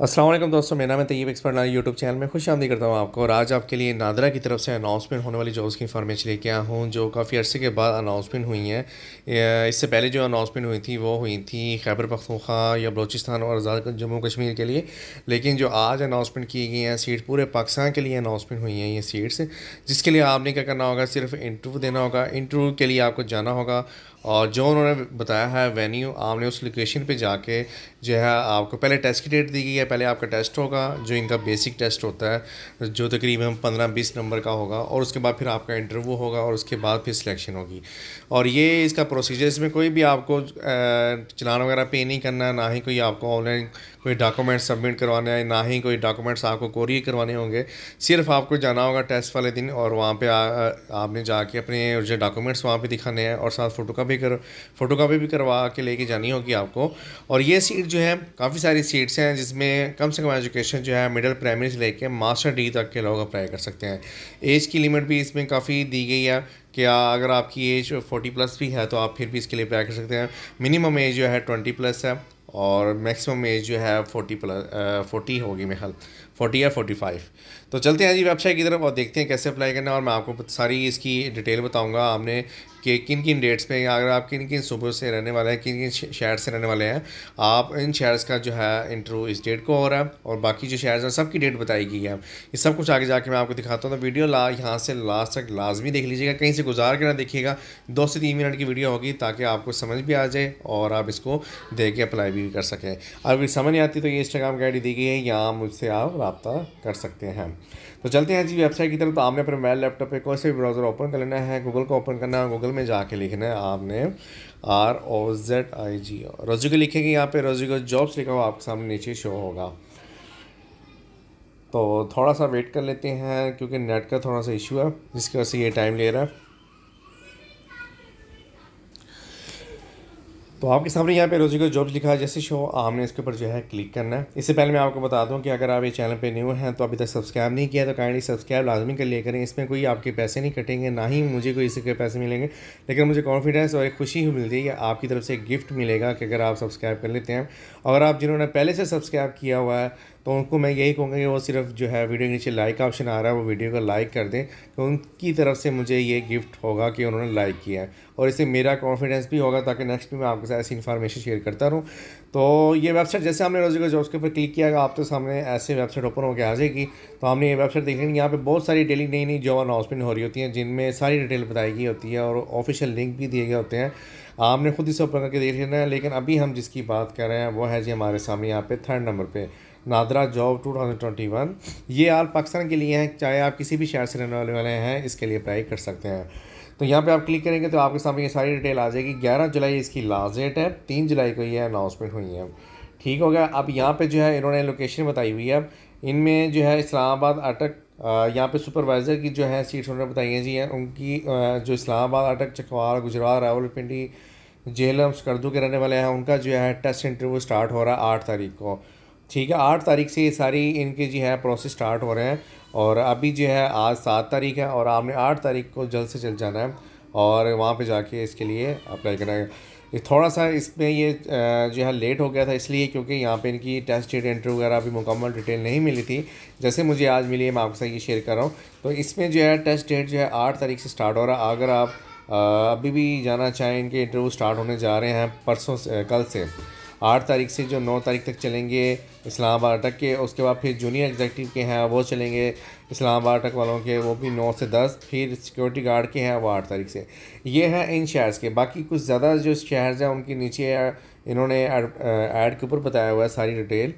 असलम दोस्तों मेरा नाम तैयब एक्सपर्ट नारी यूट्यूब चैनल में खुश आमदी करता हूँ आपको और आज आपके लिए नादरा की तरफ से अनाउंसमेंट होने वाली जॉब्स की इंफॉर्मेशन लेके आया हूँ जो काफ़ी अर्से के बाद अनाउंसमेंट हुई हैं इससे पहले जो अनाउंसमेंट हुई थी वो हुई थी खैबर पख्तूखा या बलोचिस्तान और जम्मू कश्मीर के लिए लेकिन जो आज अनाउंसमेंट की गई हैं सीट पूरे पाकिस्तान के लिए अनाउंसमेंट हुई हैं ये सीट्स जिसके लिए आपने क्या करना होगा सिर्फ इंटरव्यू देना होगा इंटरव्यू के लिए आपको जाना होगा और जो उन्होंने बताया है वेन्यू आपने उस लोकेशन पर जाके जो है आपको पहले टेस्ट की डेट दी गई है पहले आपका टेस्ट होगा जो इनका बेसिक टेस्ट होता है जो तकरीबन पंद्रह बीस नंबर का होगा और उसके बाद फिर आपका इंटरव्यू होगा और उसके बाद फिर सिलेक्शन होगी और ये इसका प्रोसीजर इसमें कोई भी आपको चलान वगैरह पे नहीं करना है ना ही कोई आपको ऑनलाइन कोई डॉक्यूमेंट सबमिट करवाने हैं ना ही कोई डॉक्यूमेंट्स आपको कोरिए करवाने होंगे सिर्फ आपको जाना होगा टेस्ट वाले दिन और वहाँ पे आ, आपने जाके अपने जो डॉक्यूमेंट्स वहाँ पे दिखाने हैं और साथ फ़ोटो कापी कर फ़ोटो कापी भी करवा के लेके जानी होगी आपको और ये सीट जो है काफ़ी सारी सीट्स हैं जिसमें में कम से कम एजुकेशन जो है मिडिल प्राइमरी से लेके मास्टर डिग्री तक के लोग अप्लाई कर सकते हैं एज की लिमिट भी इसमें काफ़ी दी गई है कि अगर आपकी एज 40 प्लस भी है तो आप फिर भी इसके लिए अप्लाई कर सकते हैं मिनिमम एज जो है 20 प्लस है और मैक्सिमम एज जो है 40 प्लस फोर्टी होगी मेहल फोर्टी या फोर्टी फाइव तो चलते हैं जी वेबसाइट की तरफ और देखते हैं कैसे अप्लाई करना और मैं आपको सारी इसकी डिटेल बताऊँगा आपने कि किन किन डेट्स पे अगर आप किन किन सुबह से रहने वाले हैं किन किन शहर से रहने वाले हैं आप इन शहर्स का जो है इंटरव्यू इस डेट को हो रहा है और बाकी जो शहर हैं सबकी डेट बताई गई है ये सब कुछ आगे जाके मैं आपको दिखाता हूँ तो वीडियो ला यहाँ से लास्ट तक लाजमी देख लीजिएगा कहीं से गुजार के ना देखिएगा दो से तीन मिनट की वीडियो होगी ताकि आपको समझ भी आ जाए और आप इसको देख के अप्लाई भी कर सकें अगर समझ नहीं आती तो ये इंस्टाग्राम की आई दी गई है यहाँ मुझसे आप रबता कर सकते हैं तो चलते हैं जी वेबसाइट की तरफ तो आपने अपने मोबाइल लैपटॉप पे कोई से भी ब्राउज़र ओपन कर लेना है गूगल को ओपन करना है गूगल में जाके लिखना है आपने आर ओ जेड आई जी ओ रोजिको लिखेंगे यहाँ पे रोजिको जॉब्स लिखा हुआ आपके सामने नीचे शो होगा तो थोड़ा सा वेट कर लेते हैं क्योंकि नेट का थोड़ा सा इशू है जिसकी वजह से ये टाइम ले रहा है तो आपके सामने यहाँ पे रोजी को जॉब्स लिखा है जैसे शो आपने इसके ऊपर जो है क्लिक करना है इससे पहले मैं आपको बता दूँ कि अगर आप ये चैनल पे न्यू हैं तो अभी तक सब्सक्राइब नहीं किया तो काइंडली सब्सक्राइब लाजमी कर लिया करें इसमें कोई आपके पैसे नहीं कटेंगे ना ही मुझे कोई इसके पैसे मिलेंगे लेकिन मुझे कॉन्फिडेंस और एक खुशी मिलती है कि आपकी तरफ से एक गिफ्ट मिलेगा कि अगर आप सब्सक्राइब कर लेते हैं अगर आप जिन्होंने पहले से सब्सक्राइब किया हुआ है तो उनको मैं यही कहूँगा कि वो सिर्फ जो है वीडियो के नीचे लाइक का ऑप्शन आ रहा है वो वीडियो को लाइक कर दें तो उनकी तरफ से मुझे ये गिफ्ट होगा कि उन्होंने लाइक किया है और इससे मेरा कॉन्फिडेंस भी होगा ताकि नेक्स्ट भी मैं आपके साथ ऐसी इन्फॉर्मेशन शेयर करता रहूँ तो ये वेबसाइट जैसे हमने रोजी को जॉब्स के ऊपर क्लिक किया आपके सामने ऐसे वेबसाइट ओपन होकर आ जाएगी तो हमने ये वेबसाइट देख यहाँ पर बहुत सारी डेली नई नई जॉब अनाउंसमेंट हो रही होती हैं जिनमें सारी डिटेल बताई गई होती है और ऑफिशियल लिंक भी दिए गए होते हैं आपने खुद इसे ओपन करके देख लेना है लेकिन अभी हम जिसकी बात कर रहे हैं वो है जी हमारे सामने यहाँ पे थर्ड नंबर पे नादरा जॉब 2021 ये आल पाकिस्तान के लिए हैं चाहे आप किसी भी शहर से रहने वाले वाले हैं इसके लिए अप्लाई कर सकते हैं तो यहाँ पे आप क्लिक करेंगे तो आपके सामने ये सारी डिटेल आ जाएगी 11 जुलाई इसकी लास्ट डेट है 3 जुलाई को ये अनाउंसमेंट हुई है ठीक हो गया अब यहाँ पे जो है इन्होंने लोकेशन बताई हुई है इनमें जो है इस्लामाबाद अटक यहाँ पे सुपरवाइज़र की जो है सीट्स उन्होंने बताई हैं जी हैं उनकी जो इस्लामाबाद अटक चकवाल गुजरात रावलपिंडी जेलम स्कर्दू के रहने वाले हैं उनका जो है टेस्ट इंटरव्यू स्टार्ट हो रहा है आठ तारीख को ठीक है आठ तारीख से ये सारी इनके जो है प्रोसेस स्टार्ट हो रहे हैं और अभी जो है आज सात तारीख है और आपने आठ तारीख को जल्द से जल्द जाना है और वहाँ पे जाके इसके लिए अप्लाई करना है थोड़ा सा इसमें ये जो है लेट हो गया था इसलिए क्योंकि यहाँ पे इनकी टेस्ट डेट इंटरव्यू वगैरह अभी मुकम्मल डिटेल नहीं मिली थी जैसे मुझे आज मिली है मैं आपके साथ ये शेयर कर रहा हूँ तो इसमें जो है टेस्ट डेट जो है आठ तारीख से स्टार्ट हो रहा है अगर आप अभी भी जाना चाहें इनके इंटरव्यू स्टार्ट होने जा रहे हैं परसों से कल से आठ तारीख से जो नौ तारीख तक चलेंगे इस्लामाबाद अटक के उसके बाद फिर जूनियर एग्जेक्टिव के हैं वो चलेंगे इस्लामाबाद अटक वालों के वो भी नौ से दस फिर सिक्योरिटी गार्ड के हैं वो आठ तारीख से ये हैं इन शहर्स के बाकी कुछ ज़्यादा जो शहर्स हैं उनके नीचे इन्होंने ऐड के ऊपर बताया हुआ है सारी डिटेल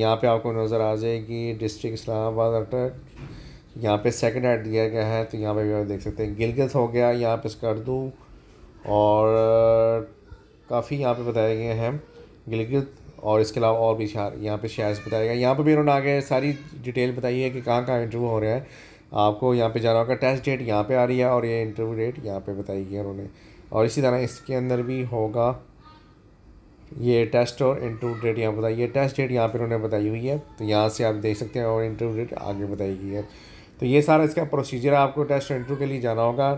यहाँ पर आपको नज़र आ जाएगी डिस्ट्रिक्ट इस्लामाबाद अटक यहाँ पे सेकंड ऐड दिया गया है तो यहाँ पे भी आप देख सकते हैं गिलगित हो गया यहाँ पे स्कर्दू और काफ़ी यहाँ पे बताया गया है गिलगित और इसके अलावा और भी शहर यहाँ पे शहर बताया गया यहाँ पर भी उन्होंने आगे सारी डिटेल बताई है कि कहाँ कहाँ इंटरव्यू हो रहा है आपको यहाँ पे जाना होगा टेस्ट डेट यहाँ पे आ रही है और ये इंटरव्यू डेट यहाँ पे बताई गई है उन्होंने और इसी तरह इसके अंदर भी होगा ये टेस्ट और इंटरव्यू डेट यहाँ बताई है टेस्ट डेट यहाँ पर उन्होंने बताई हुई है तो यहाँ से आप देख सकते हैं और इंटरव्यू डेट आगे बताई गई है तो ये सारा इसका प्रोसीजर आपको टेस्ट इंटरव्यू के लिए जाना होगा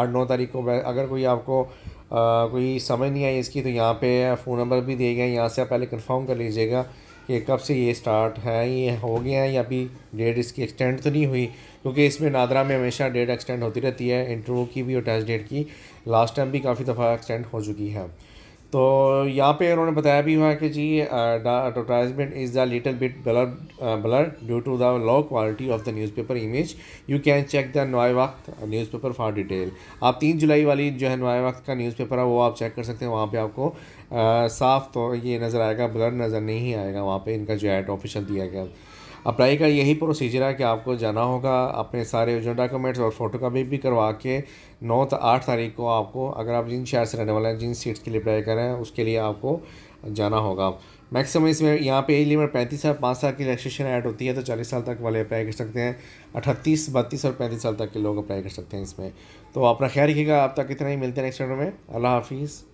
आठ नौ तारीख को अगर कोई आपको कोई समझ नहीं आई इसकी तो यहाँ पे फ़ोन नंबर भी दिए गए यहाँ से आप पहले कंफर्म कर लीजिएगा कि कब से ये स्टार्ट है ये हो गया है या अभी डेट इसकी एक्सटेंड तो नहीं हुई क्योंकि इसमें नादरा में हमेशा डेट एक्सटेंड होती रहती है इंटरव्यू की भी और टेस्ट डेट की लास्ट टाइम भी काफ़ी दफ़ा एक्सटेंड हो चुकी है तो यहाँ पे उन्होंने बताया भी हुआ कि जी advertisement is the little bit blur blur due to the low quality of the newspaper image you can check the Nawa Waqt newspaper for detail आप तीन जुलाई वाली जो है नवाए वक्त का न्यूज़पेपर है वो आप चेक कर सकते हैं वहाँ पे आपको आ, साफ तो ये नज़र आएगा ब्लर नज़र नहीं आएगा वहाँ पे इनका जो एड ऑफिशियल दिया गया अप्लाई का यही प्रोसीजर है कि आपको जाना होगा अपने सारे ओरिजिनल डॉक्यूमेंट्स और फोटो कापी भी करवा के नौ आठ तारीख को आपको अगर आप जिन शहर से रहने वाले हैं जिन सीट्स के लिए अप्लाई करें उसके लिए आपको जाना होगा मैक्सिमम इसमें यहाँ पे एज लिमिट पैंतीस साल पाँच साल की रजिस्ट्रेशन ऐड होती है तो चालीस साल तक वाले अप्लाई कर सकते हैं अठतीस बत्तीस और पैंतीस साल तक के लोग अप्लाई कर सकते हैं इसमें तो अपना ख्याल रखिएगा आप तक इतना ही मिलते हैं नेक्स्ट में अल्लाह हाफिज़